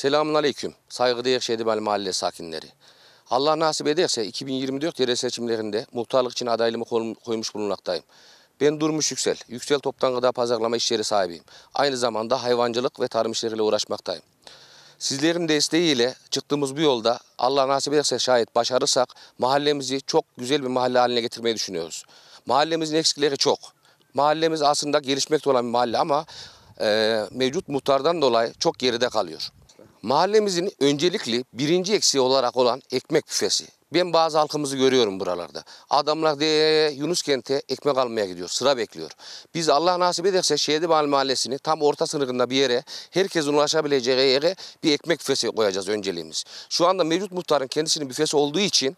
Selamun Aleyküm. Saygıdeğer Şedibel Mahalle sakinleri. Allah nasip ederse 2024 yerel seçimlerinde muhtarlık için adaylığımı koymuş bulunmaktayım. Ben Durmuş Yüksel, Yüksel Toptan Gıda Pazarlama işleri sahibiyim. Aynı zamanda hayvancılık ve tarım işleriyle uğraşmaktayım. Sizlerin desteğiyle çıktığımız bu yolda Allah nasip ederse şayet başarırsak mahallemizi çok güzel bir mahalle haline getirmeyi düşünüyoruz. Mahallemizin eksikleri çok. Mahallemiz aslında gelişmekte olan bir mahalle ama e, mevcut muhtardan dolayı çok geride kalıyor. Mahallemizin öncelikli birinci eksiği olarak olan ekmek büfesi. Ben bazı halkımızı görüyorum buralarda. Adamlar de Yunus kente ekmek almaya gidiyor. Sıra bekliyor. Biz Allah nasip ederse Şehdi Mahal Mahallesi'ni tam orta sınırında bir yere, herkesin ulaşabileceği yere bir ekmek büfesi koyacağız önceliğimiz. Şu anda mevcut muhtarın kendisinin büfesi olduğu için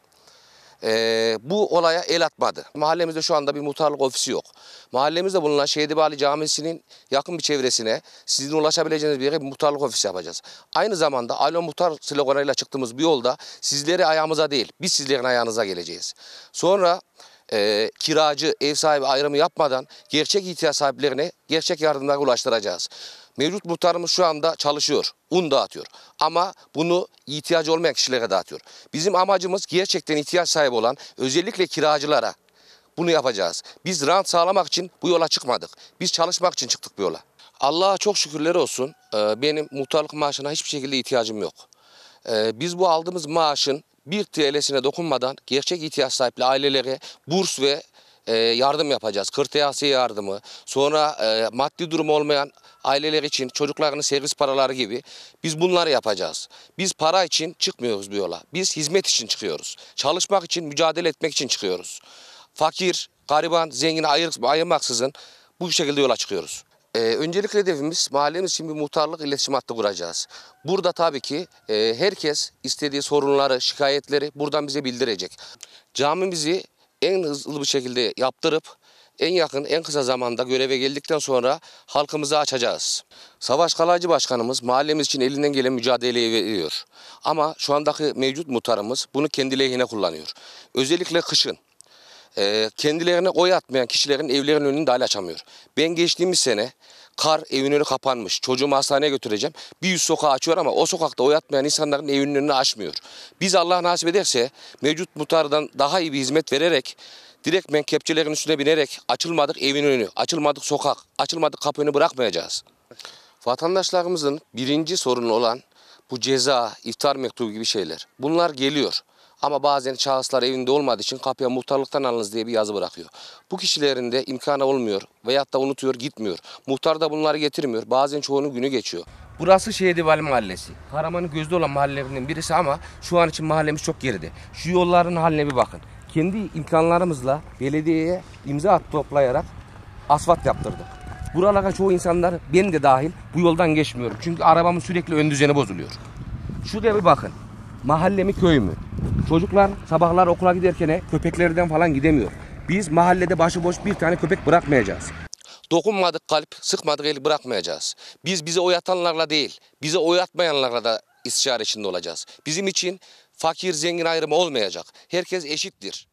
e, bu olaya el atmadı. Mahallemizde şu anda bir muhtarlık ofisi yok. Mahallemizde bulunan Şehidi Bali Camisi'nin yakın bir çevresine sizin ulaşabileceğiniz bir yere bir muhtarlık ofisi yapacağız. Aynı zamanda Alo Muhtar sloganıyla çıktığımız bir yolda sizleri ayağımıza değil biz sizlerin ayağınıza geleceğiz. Sonra e, kiracı, ev sahibi ayrımı yapmadan gerçek ihtiyaç sahiplerine gerçek yardımlar ulaştıracağız. Mevcut muhtarımız şu anda çalışıyor, un dağıtıyor ama bunu ihtiyacı olmayan kişilere dağıtıyor. Bizim amacımız gerçekten ihtiyaç sahibi olan özellikle kiracılara bunu yapacağız. Biz rant sağlamak için bu yola çıkmadık. Biz çalışmak için çıktık bu yola. Allah'a çok şükürler olsun e, benim muhtarlık maaşına hiçbir şekilde ihtiyacım yok. E, biz bu aldığımız maaşın bir TL'sine dokunmadan gerçek ihtiyaç sahipli ailelere burs ve e, yardım yapacağız. Kırtasiye yardımı, sonra e, maddi durum olmayan aileler için çocuklarının servis paraları gibi biz bunları yapacağız. Biz para için çıkmıyoruz bu yola. Biz hizmet için çıkıyoruz. Çalışmak için, mücadele etmek için çıkıyoruz. Fakir, gariban, zengin ayırmaksızın bu şekilde yola çıkıyoruz. Ee, öncelikle hedefimiz mahallemiz için bir muhtarlık iletişim hattı kuracağız. Burada tabii ki e, herkes istediği sorunları, şikayetleri buradan bize bildirecek. Camimizi en hızlı bir şekilde yaptırıp en yakın en kısa zamanda göreve geldikten sonra halkımızı açacağız. Savaş Kalaycı Başkanımız mahallemiz için elinden gelen mücadeleyi veriyor. Ama şu andaki mevcut mutarımız bunu kendi lehine kullanıyor. Özellikle kışın ee, kendilerine oy atmayan kişilerin evlerinin önünü dahil açamıyor. Ben geçtiğimiz sene Kar evin önü kapanmış. Çocuğumu hastaneye götüreceğim. Bir yüz sokağı açıyor ama o sokakta o yatmayan insanların evinin önünü açmıyor. Biz Allah nasip ederse mevcut mutardan daha iyi bir hizmet vererek direkt ben kepçelerin üstüne binerek açılmadık evin önü, açılmadık sokak, açılmadık kapı bırakmayacağız. Vatandaşlarımızın birinci sorunu olan bu ceza, iftar mektubu gibi şeyler. Bunlar geliyor. Ama bazen şahıslar evinde olmadığı için kapıya muhtarlıktan alınız diye bir yazı bırakıyor. Bu kişilerin de imkanı olmuyor veyahut da unutuyor gitmiyor. Muhtar da bunları getirmiyor. Bazen çoğunun günü geçiyor. Burası Şehidivali Mahallesi. Karaman'ın gözde olan mahallelerinden birisi ama şu an için mahallemiz çok geride. Şu yolların haline bir bakın. Kendi imkanlarımızla belediyeye imza at toplayarak asfalt yaptırdık. Buralara çoğu insanlar ben de dahil bu yoldan geçmiyorum. Çünkü arabamın sürekli ön düzeni bozuluyor. Şuraya bir bakın. Mahalle mi köy mü? Çocuklar sabahlar okula giderken köpeklerden falan gidemiyor. Biz mahallede başıboş bir tane köpek bırakmayacağız. Dokunmadık kalp, sıkmadık el bırakmayacağız. Biz bize oy atanlarla değil, bize oy atmayanlarla da istişare içinde olacağız. Bizim için fakir zengin ayrımı olmayacak. Herkes eşittir.